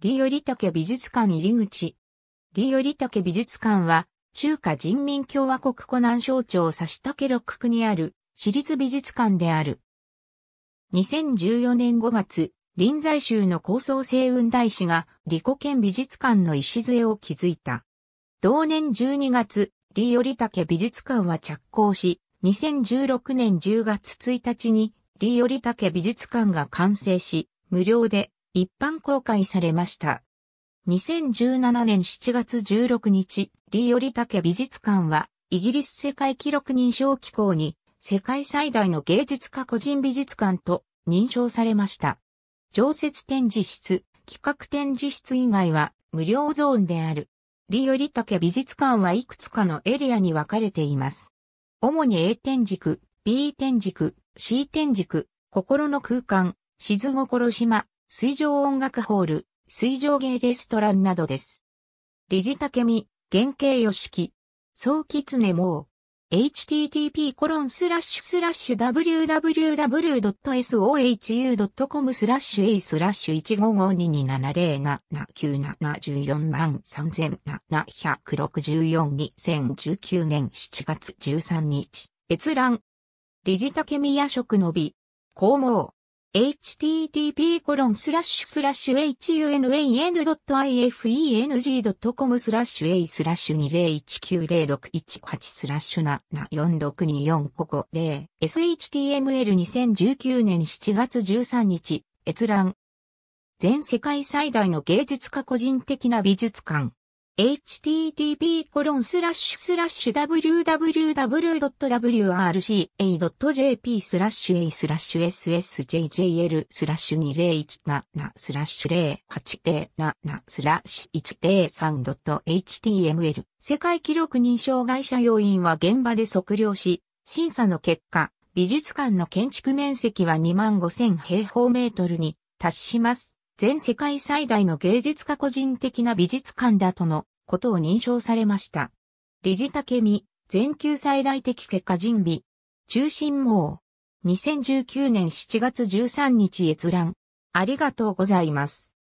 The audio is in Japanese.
李頼武美術館入り口。李頼武美術館は、中華人民共和国湖南省庁差し竹六区にある、私立美術館である。2014年5月、臨済州の高層星雲大使が、李古県美術館の礎を築いた。同年12月、李頼武美術館は着工し、2016年10月1日に、李頼武美術館が完成し、無料で一般公開されました。2017年7月16日、リオリタケ美術館は、イギリス世界記録認証機構に、世界最大の芸術家個人美術館と認証されました。常設展示室、企画展示室以外は無料ゾーンである。リオリタケ美術館はいくつかのエリアに分かれています。主に A 展軸、B 展軸、C 展軸、心の空間、静心島、水上音楽ホール、水上芸レストランなどです。理事竹見、原型よしき、総ねも、http コロンスラッシュスラッシュ www.sohu.com スラッシュ a スラッシュ15522707974万37642019年7月13日。閲覧。理事竹宮職の美。公務。http://hunan.ifeng.com スラッシュ a スラッシュ20190618スラッシュ74624ここ0 SHTML2019 年7月13日閲覧全世界最大の芸術家個人的な美術館 http://www.wrca.jp スラッシュ a スラッシュ ssjjl スラッシュ2017スラッシュ08.7スラッシュ 103.html 世界記録認証会社要員は現場で測量し、審査の結果、美術館の建築面積は25,000平方メートルに達します。全世界最大の芸術家個人的な美術館だとのことを認証されました。理事武美、全球最大的結果人美、中心網、2019年7月13日閲覧。ありがとうございます。